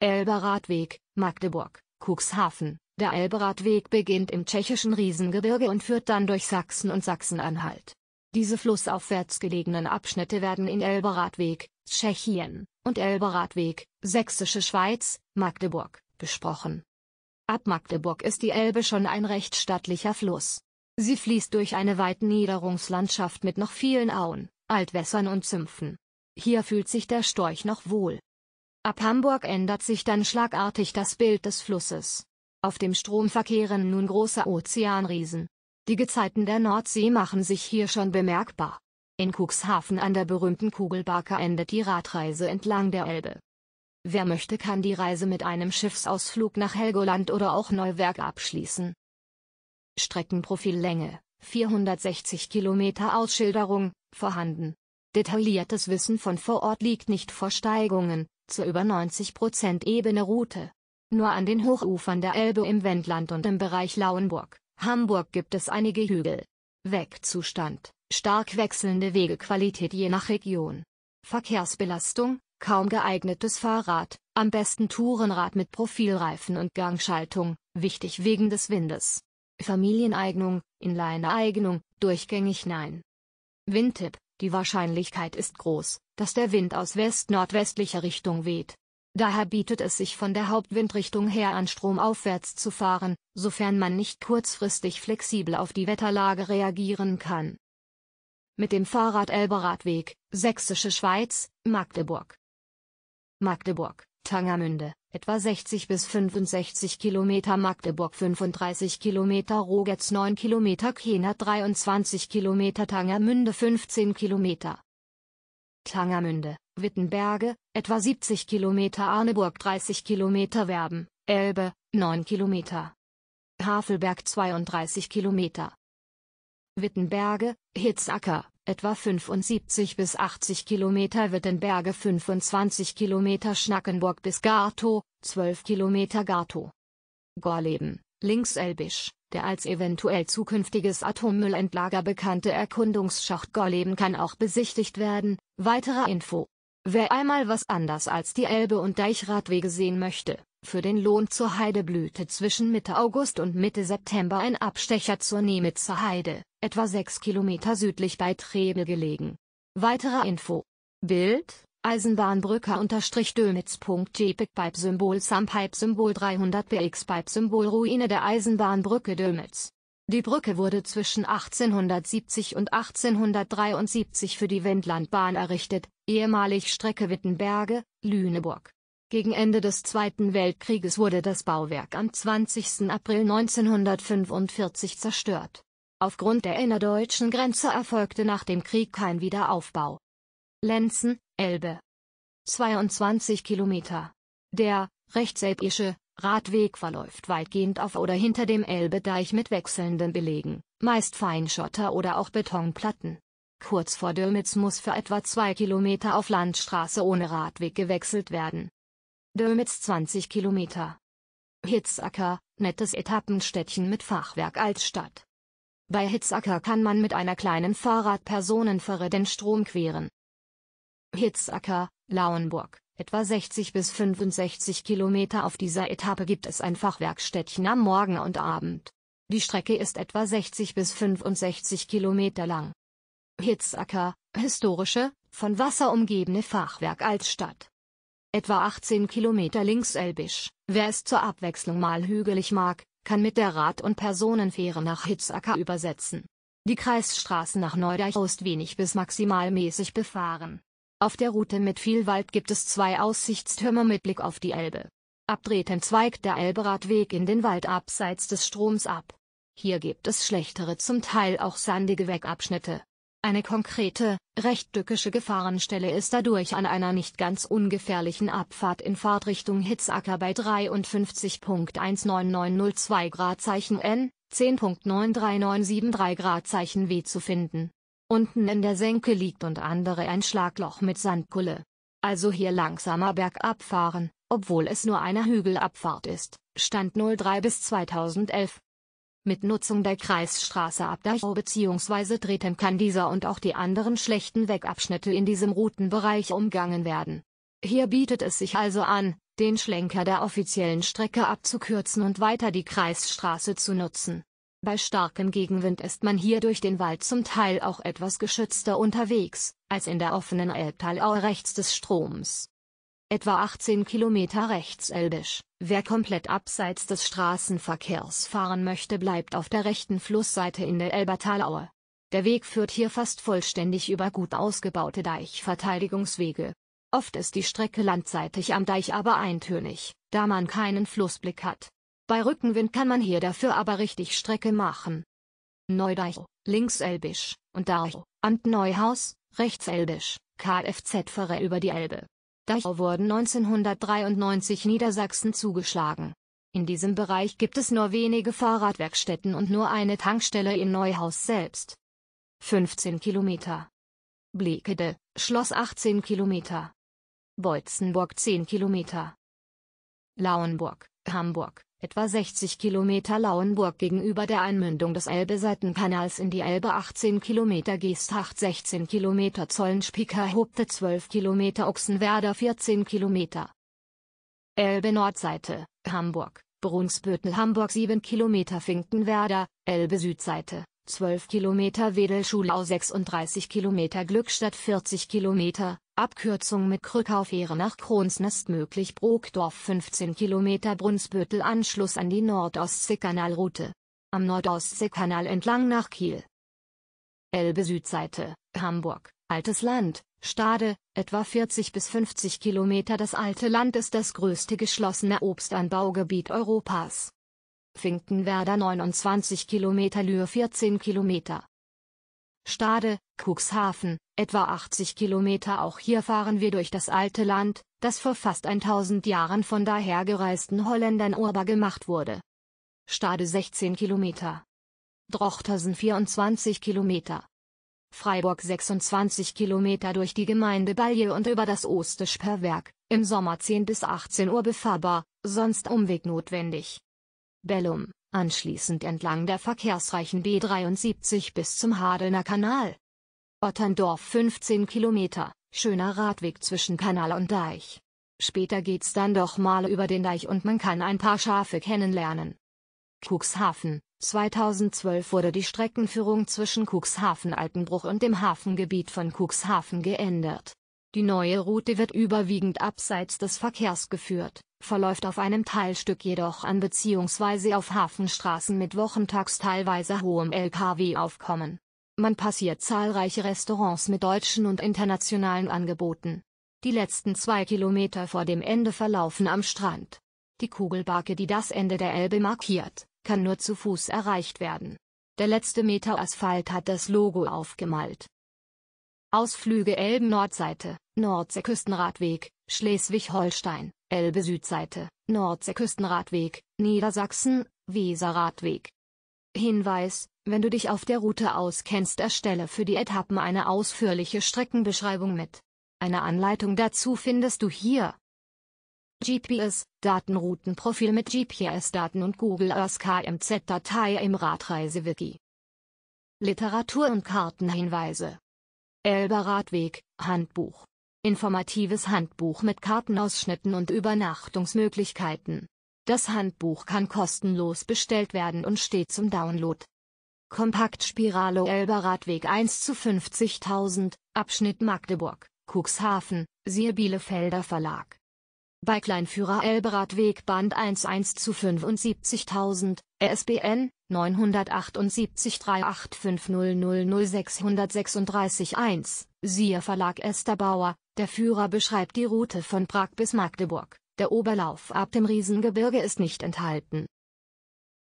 Elberadweg, Magdeburg, Cuxhaven. Der Elberadweg beginnt im tschechischen Riesengebirge und führt dann durch Sachsen und Sachsen-Anhalt. Diese flussaufwärts gelegenen Abschnitte werden in Elberadweg, Tschechien, und Elberadweg, Sächsische Schweiz, Magdeburg, besprochen. Ab Magdeburg ist die Elbe schon ein recht stattlicher Fluss. Sie fließt durch eine weite Niederungslandschaft mit noch vielen Auen, Altwässern und Sümpfen. Hier fühlt sich der Storch noch wohl. Ab Hamburg ändert sich dann schlagartig das Bild des Flusses. Auf dem Strom verkehren nun große Ozeanriesen. Die Gezeiten der Nordsee machen sich hier schon bemerkbar. In Cuxhaven an der berühmten Kugelbarke endet die Radreise entlang der Elbe. Wer möchte kann die Reise mit einem Schiffsausflug nach Helgoland oder auch Neuwerk abschließen. Streckenprofillänge 460 Kilometer Ausschilderung, vorhanden. Detailliertes Wissen von vor Ort liegt nicht vor Steigungen, zur über 90% ebene Route. Nur an den Hochufern der Elbe im Wendland und im Bereich Lauenburg, Hamburg gibt es einige Hügel. Wegzustand, stark wechselnde Wegequalität je nach Region. Verkehrsbelastung, kaum geeignetes Fahrrad, am besten Tourenrad mit Profilreifen und Gangschaltung, wichtig wegen des Windes. Familieneignung, Inline-Eignung, durchgängig nein. Windtipp, die Wahrscheinlichkeit ist groß, dass der Wind aus west-nordwestlicher Richtung weht. Daher bietet es sich von der Hauptwindrichtung her an stromaufwärts zu fahren, sofern man nicht kurzfristig flexibel auf die Wetterlage reagieren kann. Mit dem Fahrrad Elberadweg, Sächsische Schweiz, Magdeburg. Magdeburg, Tangermünde, etwa 60 bis 65 Kilometer Magdeburg 35 Kilometer Rogetz 9 Kilometer Kena 23 Kilometer Tangermünde 15 Kilometer Tangermünde, Wittenberge, etwa 70 Kilometer Arneburg 30 Kilometer Werben, Elbe, 9 Kilometer Havelberg 32 Kilometer Wittenberge, Hitzacker, etwa 75 bis 80 Kilometer Wittenberge 25 Kilometer Schnackenburg bis Gartow, 12 Kilometer Gartow. Gorleben, links Elbisch, der als eventuell zukünftiges Atommüllendlager bekannte Erkundungsschacht Gorleben kann auch besichtigt werden, weitere Info Wer einmal was anders als die Elbe- und Deichradwege sehen möchte, für den Lohn zur Heideblüte zwischen Mitte August und Mitte September ein Abstecher zur Nemitzer Heide, etwa 6 Kilometer südlich bei Trebe gelegen. Weitere Info. Bild, Eisenbahnbrücke-Dömitz.jpg Pipe-Symbol Sam Pipe-Symbol 300 BX Pipe-Symbol Ruine der Eisenbahnbrücke Dömitz die Brücke wurde zwischen 1870 und 1873 für die Wendlandbahn errichtet, ehemalig Strecke Wittenberge, Lüneburg. Gegen Ende des Zweiten Weltkrieges wurde das Bauwerk am 20. April 1945 zerstört. Aufgrund der innerdeutschen Grenze erfolgte nach dem Krieg kein Wiederaufbau. Lenzen, Elbe. 22 Kilometer. Der, rechtselbische, Radweg verläuft weitgehend auf oder hinter dem Elbedeich mit wechselnden Belegen, meist Feinschotter oder auch Betonplatten. Kurz vor Dömitz muss für etwa zwei Kilometer auf Landstraße ohne Radweg gewechselt werden. Dömitz 20 Kilometer. Hitzacker, nettes Etappenstädtchen mit Fachwerk als Stadt. Bei Hitzacker kann man mit einer kleinen Fahrradpersonenfähre den Strom queren. Hitzacker, Lauenburg etwa 60 bis 65 Kilometer auf dieser Etappe gibt es ein Fachwerkstättchen am Morgen und Abend. Die Strecke ist etwa 60 bis 65 Kilometer lang. Hitzacker, historische, von Wasser umgebene Fachwerk als Stadt. Etwa 18 Kilometer links Elbisch. Wer es zur Abwechslung mal hügelig mag, kann mit der Rad- und Personenfähre nach Hitzacker übersetzen. Die Kreisstraße nach Neudach ist wenig bis maximal mäßig befahren. Auf der Route mit viel Wald gibt es zwei Aussichtstürme mit Blick auf die Elbe. Abdrehten zweigt der Elberadweg in den Wald abseits des Stroms ab. Hier gibt es schlechtere zum Teil auch sandige Wegabschnitte. Eine konkrete, recht tückische Gefahrenstelle ist dadurch an einer nicht ganz ungefährlichen Abfahrt in Fahrtrichtung Hitzacker bei 53.19902 Gradzeichen N, 10.93973 Gradzeichen W zu finden unten in der Senke liegt und andere ein Schlagloch mit Sandkulle. Also hier langsamer bergab fahren, obwohl es nur eine Hügelabfahrt ist, Stand 03 bis 2011. Mit Nutzung der Kreisstraße ab Dachau bzw. Drehtem kann dieser und auch die anderen schlechten Wegabschnitte in diesem Routenbereich umgangen werden. Hier bietet es sich also an, den Schlenker der offiziellen Strecke abzukürzen und weiter die Kreisstraße zu nutzen. Bei starkem Gegenwind ist man hier durch den Wald zum Teil auch etwas geschützter unterwegs, als in der offenen Elbtalau rechts des Stroms. Etwa 18 Kilometer rechts elbisch, wer komplett abseits des Straßenverkehrs fahren möchte bleibt auf der rechten Flussseite in der Elbertalaue. Der Weg führt hier fast vollständig über gut ausgebaute Deichverteidigungswege. Oft ist die Strecke landseitig am Deich aber eintönig, da man keinen Flussblick hat. Bei Rückenwind kann man hier dafür aber richtig Strecke machen. Neudeich, links Elbisch, und Dau, Amt Neuhaus, rechts Elbisch, kfz fahrer über die Elbe. Dachau wurden 1993 Niedersachsen zugeschlagen. In diesem Bereich gibt es nur wenige Fahrradwerkstätten und nur eine Tankstelle in Neuhaus selbst. 15 Kilometer. Blekede, Schloss 18 Kilometer. Beutzenburg 10 Kilometer. Lauenburg, Hamburg, etwa 60 Kilometer Lauenburg gegenüber der Einmündung des Elbe-Seitenkanals in die Elbe 18 Kilometer Geesthacht 16 Kilometer Zollenspieker Hobte 12 Kilometer Ochsenwerder 14 Kilometer Elbe-Nordseite, Hamburg, Brunsbüttel Hamburg 7 Kilometer Finkenwerder, Elbe-Südseite, 12 Kilometer Wedelschulau 36 Kilometer Glückstadt 40 Kilometer, Abkürzung mit Krückaufähre nach Kronsnest möglich Brokdorf 15 Kilometer Brunsbüttel Anschluss an die Nordostseekanalroute. Am Nordostseekanal entlang nach Kiel. Elbe Südseite, Hamburg, Altes Land, Stade, etwa 40 bis 50 Kilometer Das Alte Land ist das größte geschlossene Obstanbaugebiet Europas. Finkenwerder 29 Kilometer Lühr 14 Kilometer. Stade, Cuxhaven, etwa 80 Kilometer. Auch hier fahren wir durch das alte Land, das vor fast 1000 Jahren von dahergereisten Holländern urbar gemacht wurde. Stade 16 Kilometer. Drochtersen 24 Kilometer. Freiburg 26 Kilometer durch die Gemeinde Balje und über das Ostischperwerk, im Sommer 10 bis 18 Uhr befahrbar, sonst Umweg notwendig. Bellum anschließend entlang der verkehrsreichen B73 bis zum Hadelner Kanal. Otterndorf 15 Kilometer, schöner Radweg zwischen Kanal und Deich. Später geht's dann doch mal über den Deich und man kann ein paar Schafe kennenlernen. Cuxhaven 2012 wurde die Streckenführung zwischen Cuxhaven-Altenbruch und dem Hafengebiet von Cuxhaven geändert. Die neue Route wird überwiegend abseits des Verkehrs geführt, verläuft auf einem Teilstück jedoch an bzw. auf Hafenstraßen mit wochentags teilweise hohem Lkw-Aufkommen. Man passiert zahlreiche Restaurants mit deutschen und internationalen Angeboten. Die letzten zwei Kilometer vor dem Ende verlaufen am Strand. Die Kugelbarke, die das Ende der Elbe markiert, kann nur zu Fuß erreicht werden. Der letzte Meter Asphalt hat das Logo aufgemalt. Ausflüge Elben Nordseite, Nordseeküstenradweg, Schleswig-Holstein, Elbe Südseite, Nordseeküstenradweg, Niedersachsen, Weserradweg. Hinweis, wenn du dich auf der Route auskennst, erstelle für die Etappen eine ausführliche Streckenbeschreibung mit. Eine Anleitung dazu findest du hier. GPS, Datenroutenprofil mit GPS-Daten und Google Earth KMZ-Datei im Radreisewiki. Literatur und Kartenhinweise Elberadweg, Handbuch. Informatives Handbuch mit Kartenausschnitten und Übernachtungsmöglichkeiten. Das Handbuch kann kostenlos bestellt werden und steht zum Download. Kompaktspirale Elberadweg 1 zu 50.000, Abschnitt Magdeburg, Cuxhaven, siehe Bielefelder Verlag bei Kleinführer Elberadweg Band 11 zu 75.000, RSBN 978 3850006361 siehe Verlag Bauer, der Führer beschreibt die Route von Prag bis Magdeburg, der Oberlauf ab dem Riesengebirge ist nicht enthalten